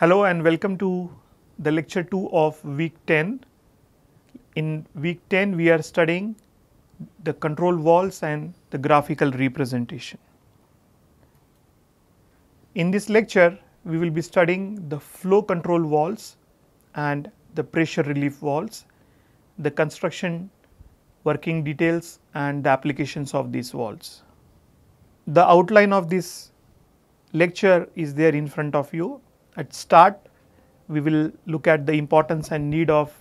Hello and welcome to the lecture 2 of week 10. In week 10 we are studying the control walls and the graphical representation. In this lecture we will be studying the flow control walls and the pressure relief walls, the construction working details and the applications of these walls. The outline of this lecture is there in front of you at start, we will look at the importance and need of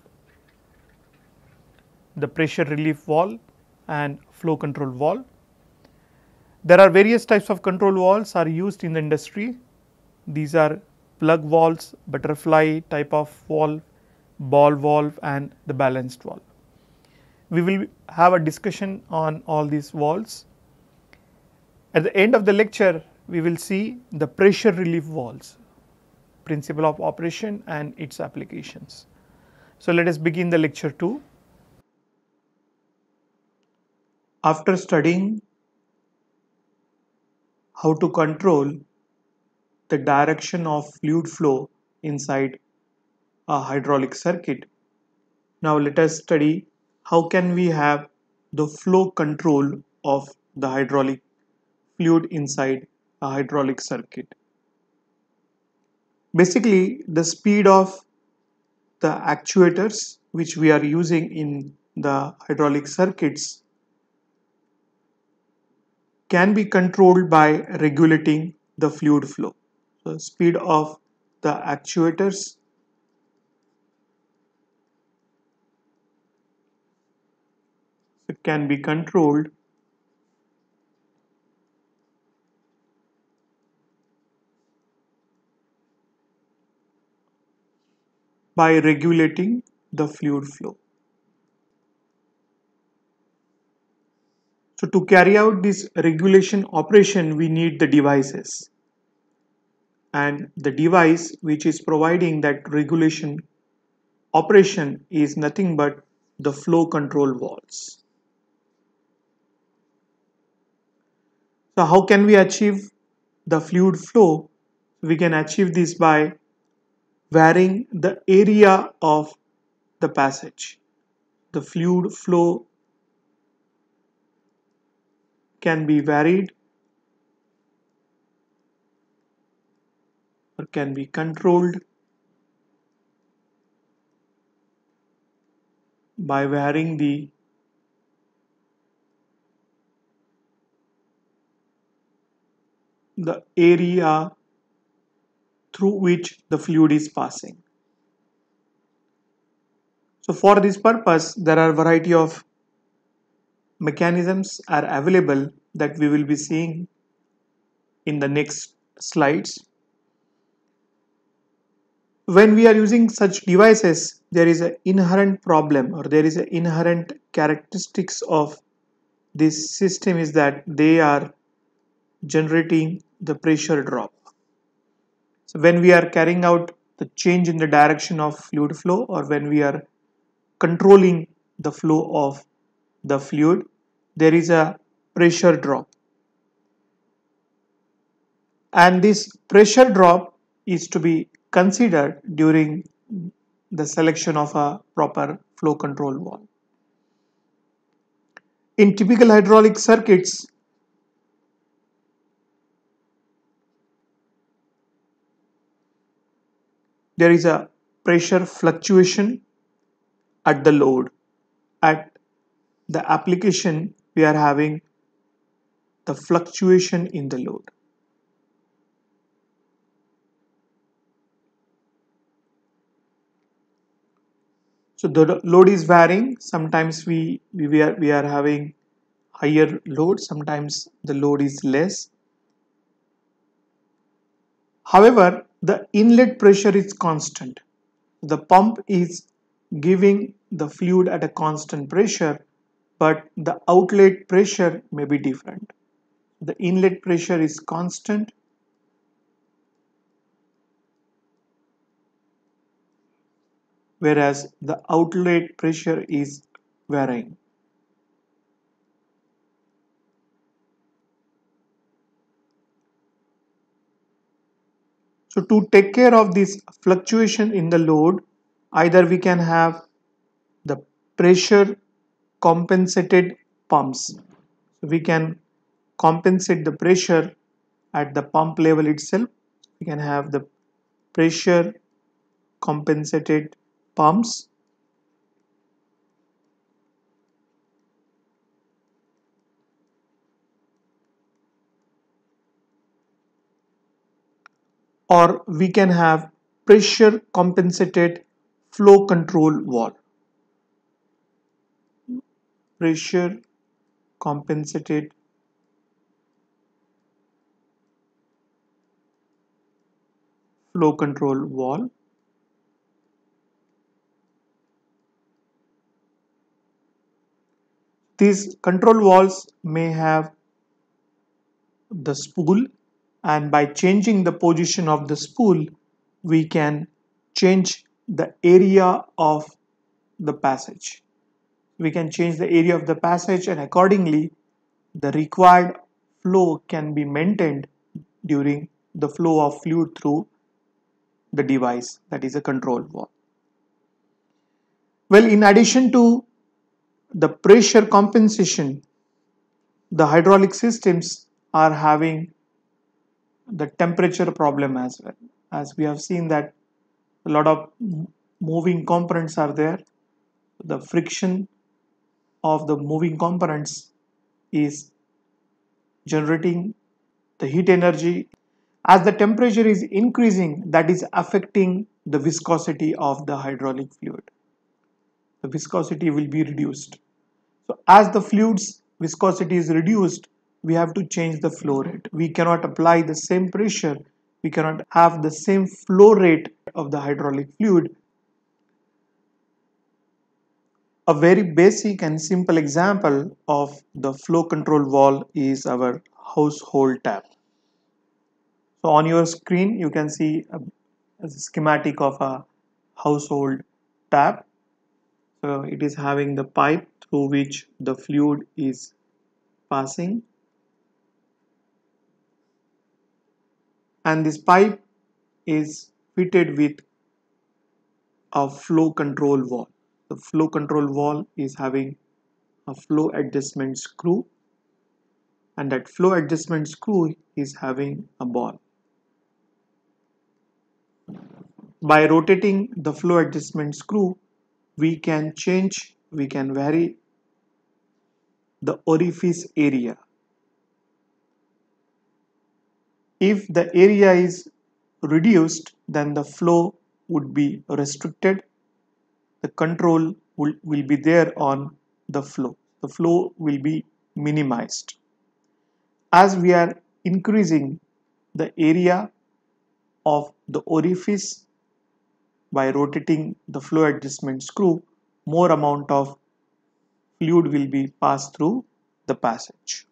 the pressure relief valve and flow control valve. There are various types of control valves are used in the industry. These are plug valves, butterfly type of valve, ball valve and the balanced valve. We will have a discussion on all these valves. At the end of the lecture, we will see the pressure relief valves principle of operation and its applications. So let us begin the lecture 2. After studying how to control the direction of fluid flow inside a hydraulic circuit, now let us study how can we have the flow control of the hydraulic fluid inside a hydraulic circuit basically the speed of the actuators which we are using in the hydraulic circuits can be controlled by regulating the fluid flow. So speed of the actuators it can be controlled by regulating the fluid flow. So to carry out this regulation operation, we need the devices. And the device which is providing that regulation operation is nothing but the flow control valves. So how can we achieve the fluid flow? We can achieve this by varying the area of the passage. The fluid flow can be varied or can be controlled by varying the the area through which the fluid is passing. So for this purpose, there are a variety of mechanisms are available that we will be seeing in the next slides. When we are using such devices, there is an inherent problem or there is an inherent characteristics of this system is that they are generating the pressure drop. So when we are carrying out the change in the direction of fluid flow or when we are controlling the flow of the fluid, there is a pressure drop. And this pressure drop is to be considered during the selection of a proper flow control valve. In typical hydraulic circuits, there is a pressure fluctuation at the load at the application we are having the fluctuation in the load so the load is varying sometimes we we are we are having higher load sometimes the load is less however the inlet pressure is constant. The pump is giving the fluid at a constant pressure, but the outlet pressure may be different. The inlet pressure is constant. whereas the outlet pressure is varying. So to take care of this fluctuation in the load, either we can have the pressure compensated pumps. we can compensate the pressure at the pump level itself. We can have the pressure compensated pumps or we can have pressure compensated flow control wall pressure compensated flow control wall these control walls may have the spool and by changing the position of the spool we can change the area of the passage we can change the area of the passage and accordingly the required flow can be maintained during the flow of fluid through the device that is a control valve. Well in addition to the pressure compensation the hydraulic systems are having the temperature problem as well as we have seen that a lot of moving components are there the friction of the moving components is generating the heat energy as the temperature is increasing that is affecting the viscosity of the hydraulic fluid the viscosity will be reduced so as the fluids viscosity is reduced we have to change the flow rate. We cannot apply the same pressure. We cannot have the same flow rate of the hydraulic fluid. A very basic and simple example of the flow control valve is our household tap. So on your screen you can see a, a schematic of a household tap. So it is having the pipe through which the fluid is passing and this pipe is fitted with a flow control wall the flow control wall is having a flow adjustment screw and that flow adjustment screw is having a ball by rotating the flow adjustment screw we can change we can vary the orifice area If the area is reduced, then the flow would be restricted. The control will, will be there on the flow. The flow will be minimized. As we are increasing the area of the orifice by rotating the flow adjustment screw, more amount of fluid will be passed through the passage.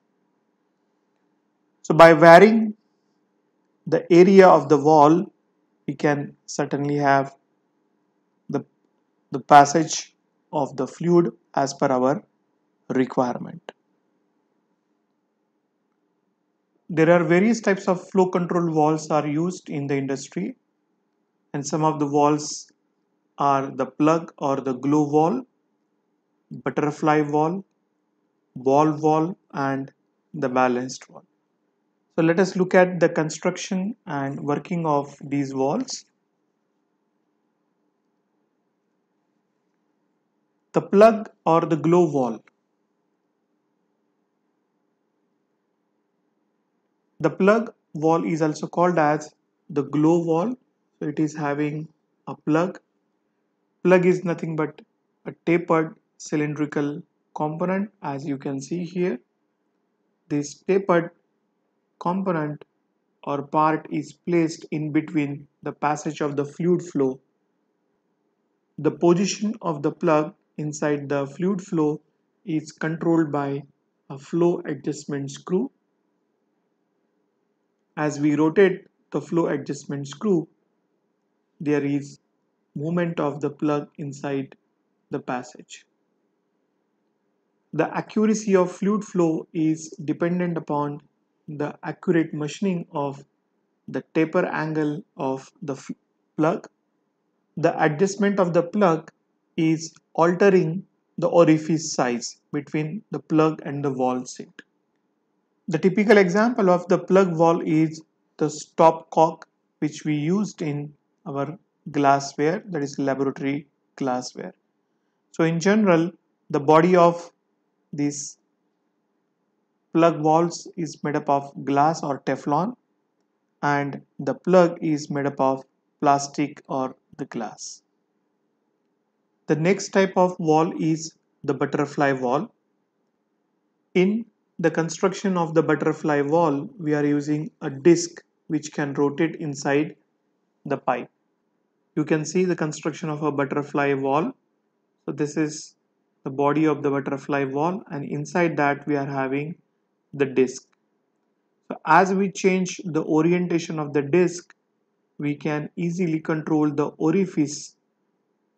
So by varying the area of the wall we can certainly have the, the passage of the fluid as per our requirement. There are various types of flow control walls are used in the industry and some of the walls are the plug or the glow wall, butterfly wall, ball wall and the balanced wall. So let us look at the construction and working of these walls. The plug or the glow wall. The plug wall is also called as the glow wall. So it is having a plug. Plug is nothing but a tapered cylindrical component as you can see here. This tapered component or part is placed in between the passage of the fluid flow. The position of the plug inside the fluid flow is controlled by a flow adjustment screw. As we rotate the flow adjustment screw, there is movement of the plug inside the passage. The accuracy of fluid flow is dependent upon the accurate machining of the taper angle of the plug. The adjustment of the plug is altering the orifice size between the plug and the wall seat. The typical example of the plug wall is the stop cock which we used in our glassware that is laboratory glassware. So in general the body of this plug valves is made up of glass or Teflon and the plug is made up of plastic or the glass. The next type of wall is the butterfly wall. In the construction of the butterfly wall, we are using a disc which can rotate inside the pipe. You can see the construction of a butterfly wall. So this is the body of the butterfly wall and inside that we are having the disk. So as we change the orientation of the disk, we can easily control the orifice.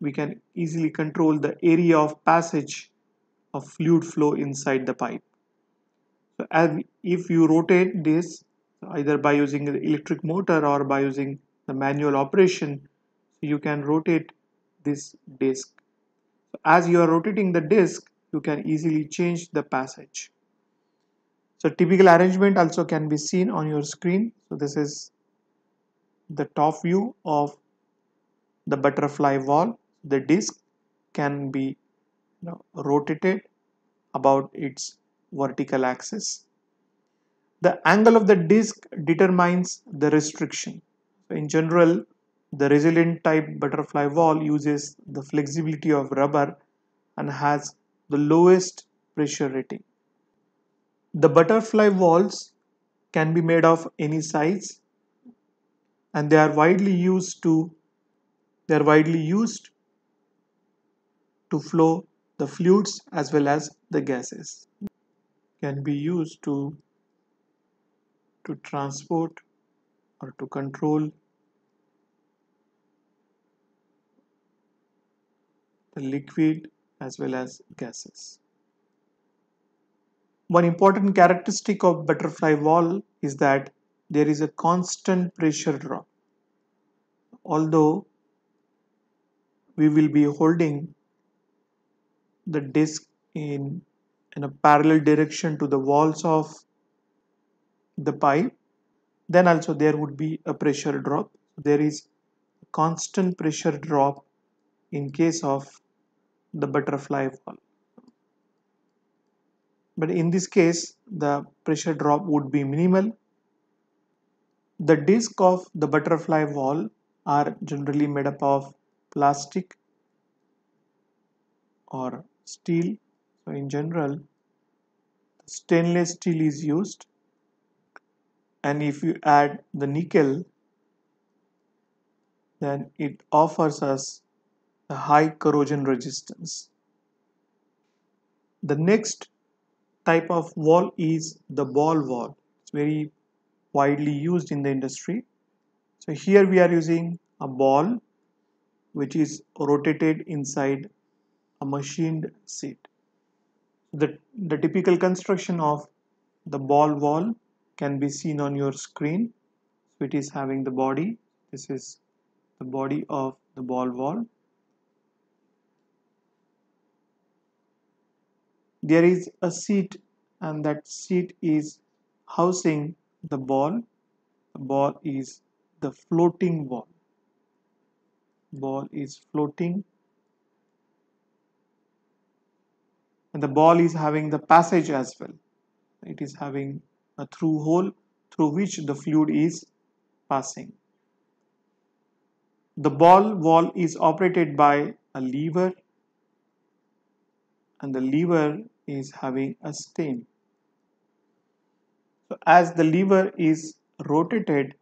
We can easily control the area of passage of fluid flow inside the pipe. So as if you rotate this either by using the electric motor or by using the manual operation, you can rotate this disk. As you are rotating the disk, you can easily change the passage. So typical arrangement also can be seen on your screen. So this is the top view of the butterfly wall. The disc can be you know, rotated about its vertical axis. The angle of the disc determines the restriction. In general, the resilient type butterfly wall uses the flexibility of rubber and has the lowest pressure rating. The butterfly valves can be made of any size and they are widely used to they are widely used to flow the fluids as well as the gases can be used to to transport or to control the liquid as well as gases one important characteristic of butterfly wall is that there is a constant pressure drop. Although we will be holding the disc in, in a parallel direction to the walls of the pipe, then also there would be a pressure drop. There is constant pressure drop in case of the butterfly wall but in this case the pressure drop would be minimal the disc of the butterfly wall are generally made up of plastic or steel so in general stainless steel is used and if you add the nickel then it offers us a high corrosion resistance the next type of wall is the ball wall. It's very widely used in the industry. So here we are using a ball which is rotated inside a machined seat. The, the typical construction of the ball wall can be seen on your screen. So it is having the body. This is the body of the ball wall. there is a seat and that seat is housing the ball the ball is the floating ball ball is floating and the ball is having the passage as well it is having a through hole through which the fluid is passing the ball wall is operated by a lever and the lever is having a stain. So as the lever is rotated,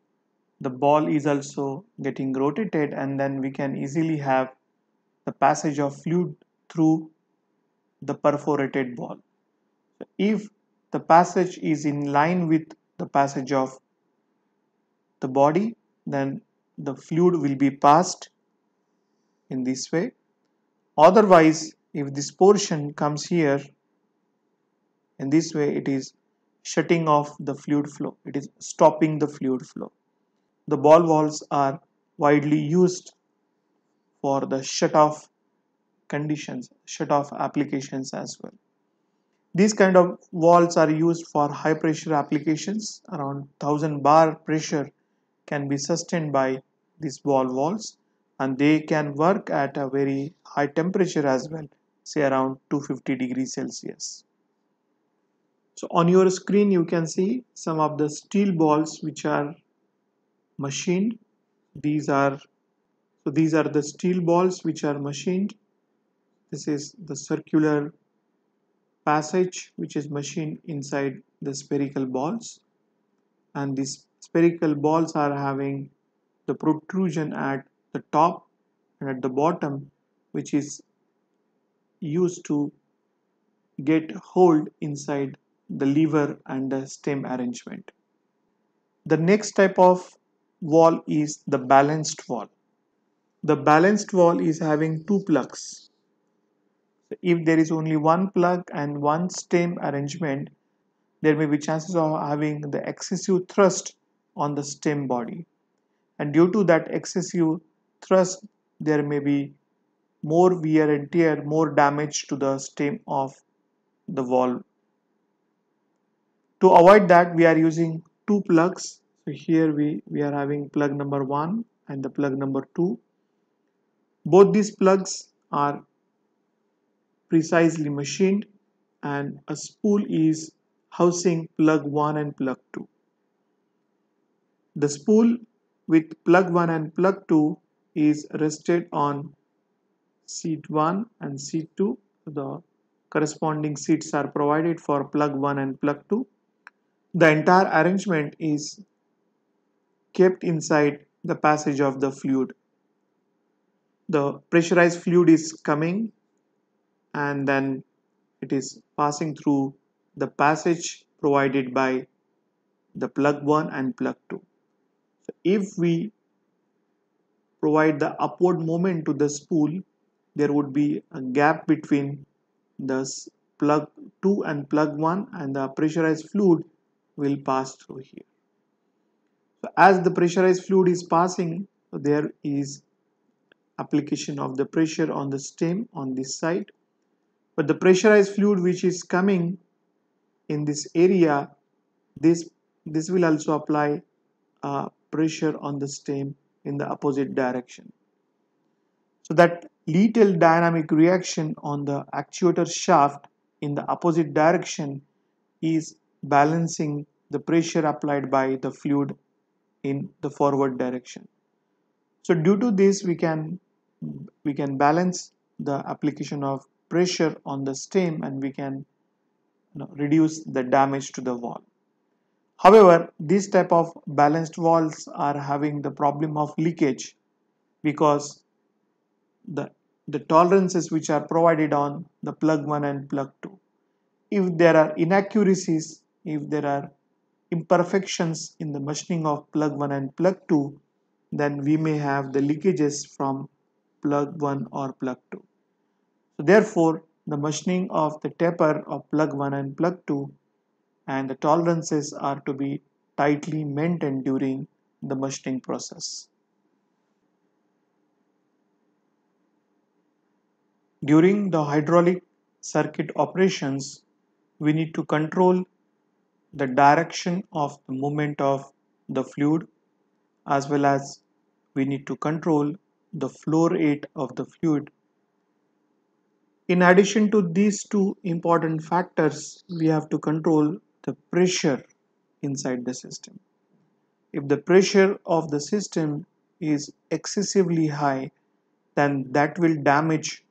the ball is also getting rotated and then we can easily have the passage of fluid through the perforated ball. If the passage is in line with the passage of the body, then the fluid will be passed in this way. Otherwise, if this portion comes here in this way it is shutting off the fluid flow it is stopping the fluid flow the ball valves are widely used for the shut off conditions shut off applications as well these kind of valves are used for high pressure applications around 1000 bar pressure can be sustained by these ball valves and they can work at a very high temperature as well say around 250 degrees Celsius. So on your screen you can see some of the steel balls which are machined. These are so these are the steel balls which are machined. This is the circular passage which is machined inside the spherical balls and these spherical balls are having the protrusion at the top and at the bottom which is used to get hold inside the lever and the stem arrangement. The next type of wall is the balanced wall. The balanced wall is having two plugs. So if there is only one plug and one stem arrangement, there may be chances of having the excessive thrust on the stem body. And due to that excessive thrust, there may be more wear and tear, more damage to the stem of the valve. To avoid that, we are using two plugs. So here we, we are having plug number one and the plug number two. Both these plugs are precisely machined and a spool is housing plug 1 and plug 2. The spool with plug 1 and plug 2 is rested on seat 1 and seat 2 the corresponding seats are provided for plug 1 and plug 2 the entire arrangement is kept inside the passage of the fluid the pressurized fluid is coming and then it is passing through the passage provided by the plug 1 and plug 2 so if we provide the upward moment to the spool there would be a gap between the plug 2 and plug 1 and the pressurized fluid will pass through here. So as the pressurized fluid is passing there is application of the pressure on the stem on this side but the pressurized fluid which is coming in this area this this will also apply uh, pressure on the stem in the opposite direction so that little dynamic reaction on the actuator shaft in the opposite direction is balancing the pressure applied by the fluid in the forward direction. So due to this we can we can balance the application of pressure on the stem and we can you know, reduce the damage to the wall. However, this type of balanced walls are having the problem of leakage because the the tolerances which are provided on the plug 1 and plug 2. If there are inaccuracies, if there are imperfections in the machining of plug 1 and plug 2, then we may have the leakages from plug 1 or plug 2. So therefore, the machining of the taper of plug 1 and plug 2 and the tolerances are to be tightly maintained during the machining process. During the hydraulic circuit operations, we need to control the direction of the movement of the fluid as well as we need to control the flow rate of the fluid. In addition to these two important factors, we have to control the pressure inside the system. If the pressure of the system is excessively high, then that will damage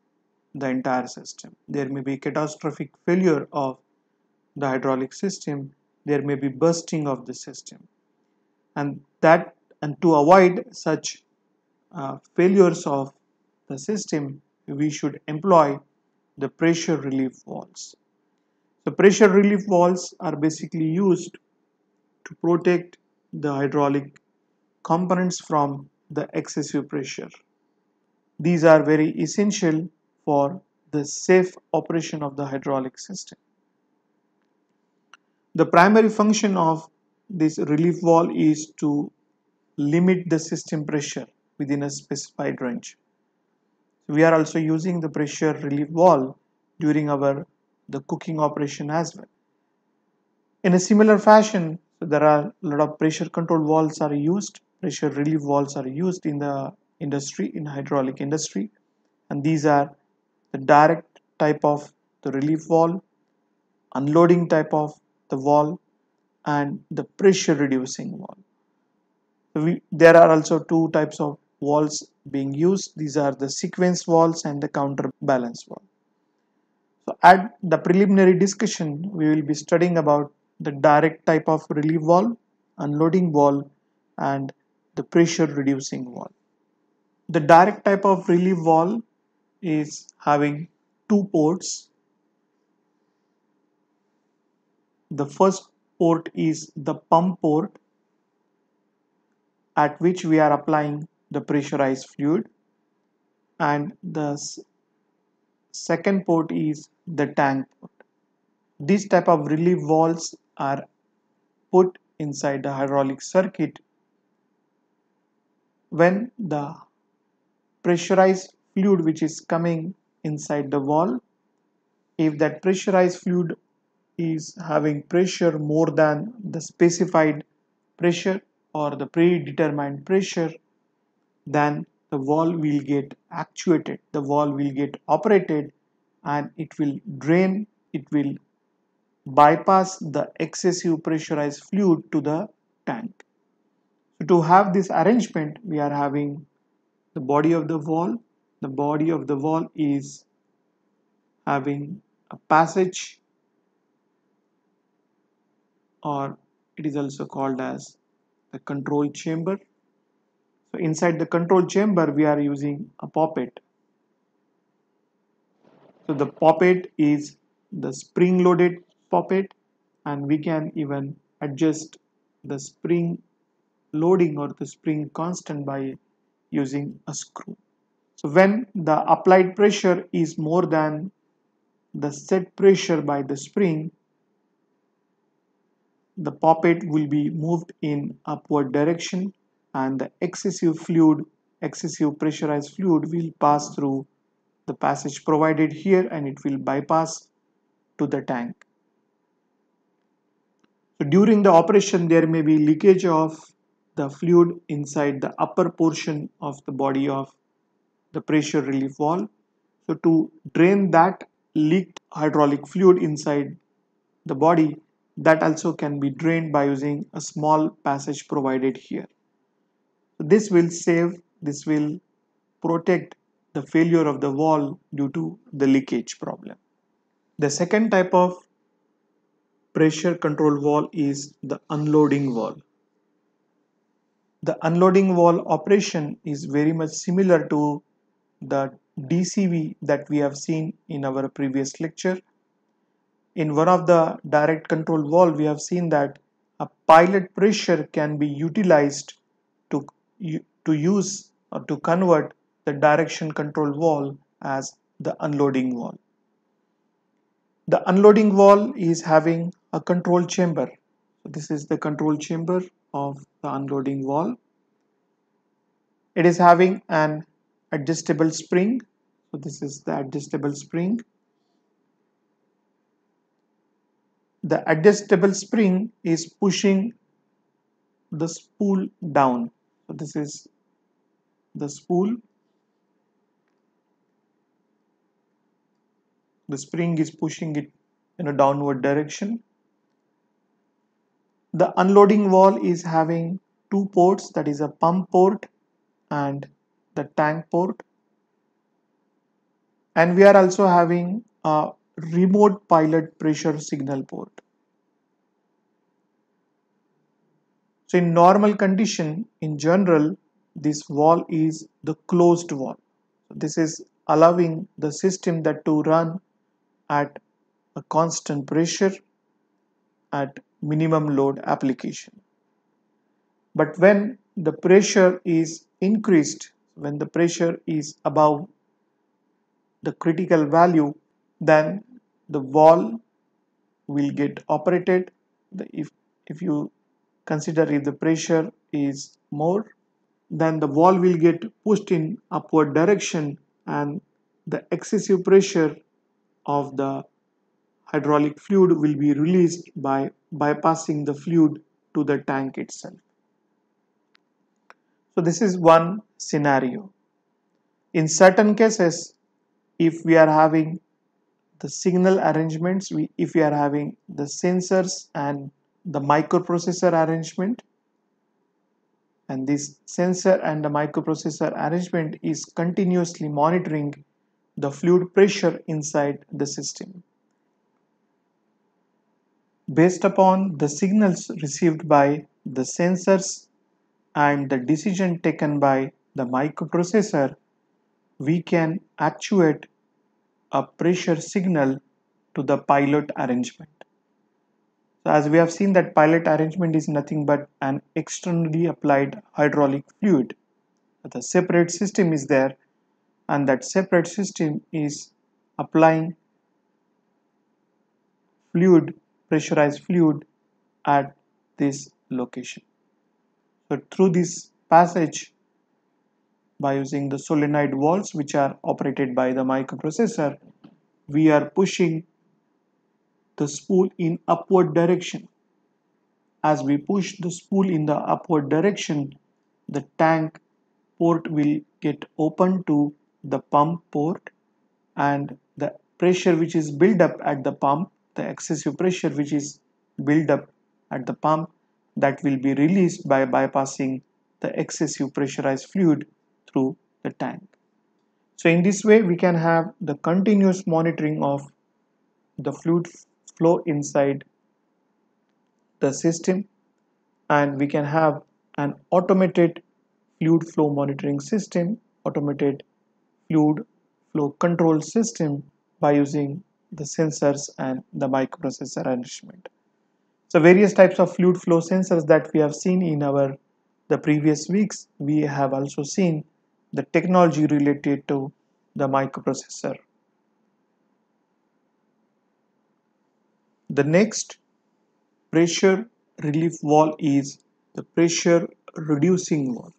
the entire system. There may be catastrophic failure of the hydraulic system. There may be bursting of the system. And that and to avoid such uh, failures of the system, we should employ the pressure relief valves. The pressure relief valves are basically used to protect the hydraulic components from the excessive pressure. These are very essential for the safe operation of the hydraulic system. The primary function of this relief wall is to limit the system pressure within a specified range. We are also using the pressure relief wall during our the cooking operation as well. In a similar fashion, there are a lot of pressure control valves are used, pressure relief valves are used in the industry, in hydraulic industry, and these are the direct type of the relief wall, unloading type of the wall, and the pressure reducing wall. We, there are also two types of walls being used. These are the sequence walls and the counterbalance wall. So at the preliminary discussion, we will be studying about the direct type of relief wall, unloading wall, and the pressure reducing wall. The direct type of relief wall is having two ports. The first port is the pump port at which we are applying the pressurized fluid and the second port is the tank port. These type of relief valves are put inside the hydraulic circuit when the pressurized fluid which is coming inside the wall if that pressurized fluid is having pressure more than the specified pressure or the predetermined pressure then the wall will get actuated the wall will get operated and it will drain it will bypass the excessive pressurized fluid to the tank so to have this arrangement we are having the body of the wall the body of the wall is having a passage or it is also called as the control chamber so inside the control chamber we are using a poppet so the poppet is the spring loaded poppet and we can even adjust the spring loading or the spring constant by using a screw so when the applied pressure is more than the set pressure by the spring, the poppet will be moved in upward direction and the excessive fluid, excessive pressurized fluid will pass through the passage provided here and it will bypass to the tank. So during the operation there may be leakage of the fluid inside the upper portion of the body of the pressure relief valve. So to drain that leaked hydraulic fluid inside the body that also can be drained by using a small passage provided here. This will save, this will protect the failure of the wall due to the leakage problem. The second type of pressure control valve is the unloading valve. The unloading valve operation is very much similar to the DCV that we have seen in our previous lecture. In one of the direct control valve, we have seen that a pilot pressure can be utilized to, to use or to convert the direction control valve as the unloading valve. The unloading valve is having a control chamber. this is the control chamber of the unloading valve. It is having an adjustable spring so this is the adjustable spring the adjustable spring is pushing the spool down so this is the spool the spring is pushing it in a downward direction the unloading wall is having two ports that is a pump port and the tank port and we are also having a remote pilot pressure signal port. So in normal condition in general this wall is the closed wall. This is allowing the system that to run at a constant pressure at minimum load application. But when the pressure is increased when the pressure is above the critical value then the wall will get operated if if you consider if the pressure is more then the wall will get pushed in upward direction and the excessive pressure of the hydraulic fluid will be released by bypassing the fluid to the tank itself so this is one scenario. In certain cases, if we are having the signal arrangements, we, if we are having the sensors and the microprocessor arrangement, and this sensor and the microprocessor arrangement is continuously monitoring the fluid pressure inside the system. Based upon the signals received by the sensors and the decision taken by the microprocessor, we can actuate a pressure signal to the pilot arrangement. So as we have seen that pilot arrangement is nothing but an externally applied hydraulic fluid. The separate system is there and that separate system is applying fluid, pressurized fluid at this location. So through this passage by using the solenoid valves which are operated by the microprocessor we are pushing the spool in upward direction as we push the spool in the upward direction the tank port will get open to the pump port and the pressure which is built up at the pump the excessive pressure which is built up at the pump that will be released by bypassing the excessive pressurized fluid through the tank. So in this way we can have the continuous monitoring of the fluid flow inside the system and we can have an automated fluid flow monitoring system automated fluid flow control system by using the sensors and the microprocessor arrangement. So various types of fluid flow sensors that we have seen in our the previous weeks, we have also seen the technology related to the microprocessor. The next pressure relief wall is the pressure reducing wall,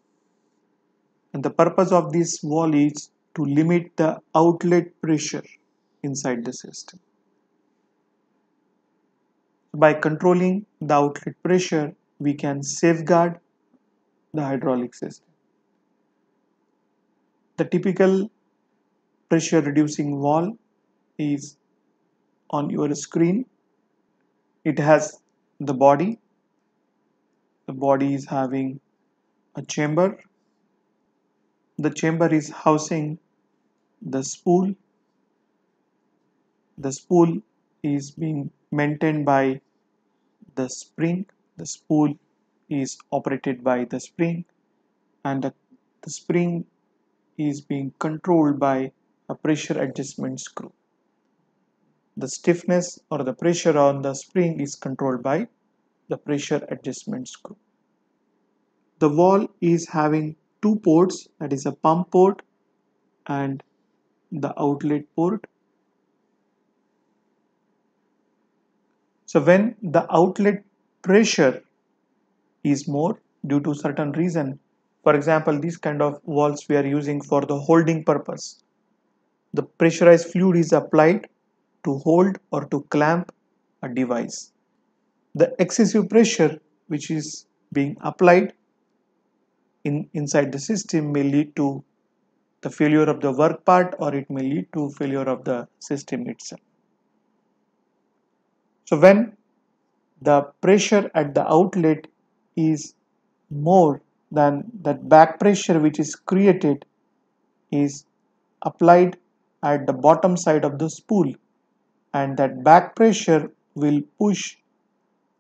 And the purpose of this wall is to limit the outlet pressure inside the system. By controlling the outlet pressure, we can safeguard the hydraulic system. The typical pressure reducing valve is on your screen. It has the body. The body is having a chamber. The chamber is housing the spool. The spool is being maintained by the spring the spool is operated by the spring and the, the spring is being controlled by a pressure adjustment screw the stiffness or the pressure on the spring is controlled by the pressure adjustment screw the wall is having two ports that is a pump port and the outlet port So when the outlet pressure is more due to certain reason, for example, these kind of walls we are using for the holding purpose. The pressurized fluid is applied to hold or to clamp a device. The excessive pressure which is being applied in, inside the system may lead to the failure of the work part or it may lead to failure of the system itself. So when the pressure at the outlet is more than that back pressure which is created is applied at the bottom side of the spool and that back pressure will push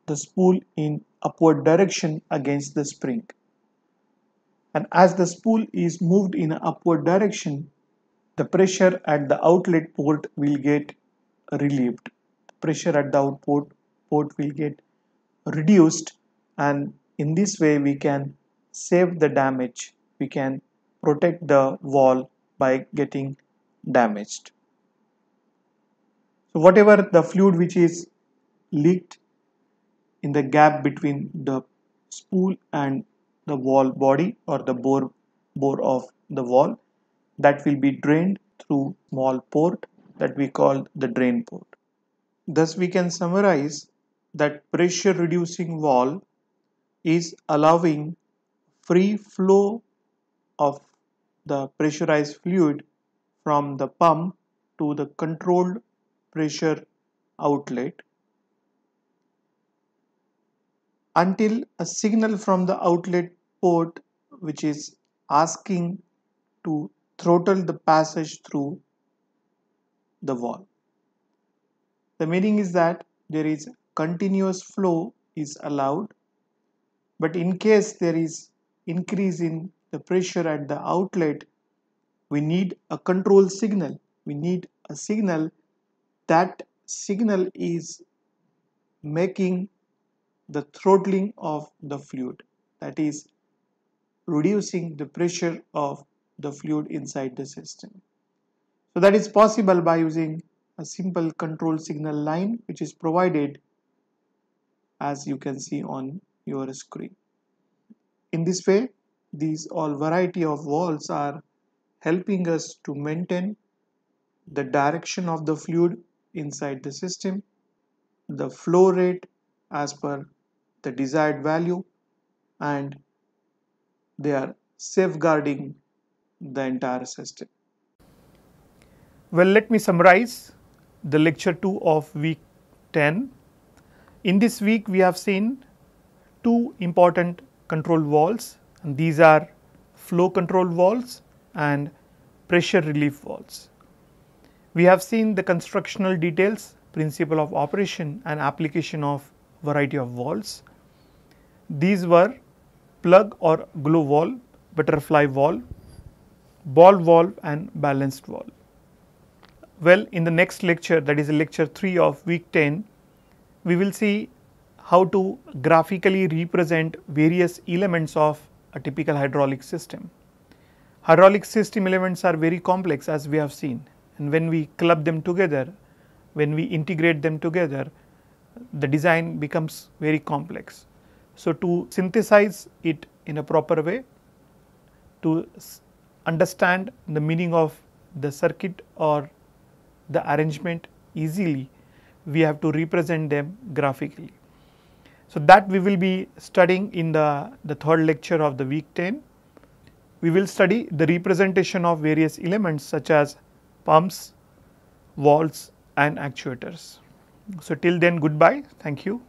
the spool in upward direction against the spring and as the spool is moved in an upward direction the pressure at the outlet port will get relieved pressure at the output port will get reduced and in this way we can save the damage we can protect the wall by getting damaged so whatever the fluid which is leaked in the gap between the spool and the wall body or the bore bore of the wall that will be drained through small port that we call the drain port Thus we can summarize that pressure reducing wall is allowing free flow of the pressurized fluid from the pump to the controlled pressure outlet until a signal from the outlet port which is asking to throttle the passage through the wall. The meaning is that there is continuous flow is allowed but in case there is increase in the pressure at the outlet we need a control signal we need a signal that signal is making the throttling of the fluid that is reducing the pressure of the fluid inside the system so that is possible by using a simple control signal line which is provided as you can see on your screen. In this way, these all variety of walls are helping us to maintain the direction of the fluid inside the system, the flow rate as per the desired value and they are safeguarding the entire system. Well, let me summarize the lecture 2 of week 10. In this week we have seen two important control valves, and these are flow control valves and pressure relief valves. We have seen the constructional details, principle of operation and application of variety of valves. These were plug or glow wall, butterfly wall, ball valve and balanced valve. Well, in the next lecture, that is lecture 3 of week 10, we will see how to graphically represent various elements of a typical hydraulic system. Hydraulic system elements are very complex as we have seen and when we club them together, when we integrate them together, the design becomes very complex. So, to synthesize it in a proper way, to understand the meaning of the circuit or the arrangement easily, we have to represent them graphically. So that we will be studying in the, the third lecture of the week 10. We will study the representation of various elements such as pumps, valves and actuators. So till then goodbye. Thank you.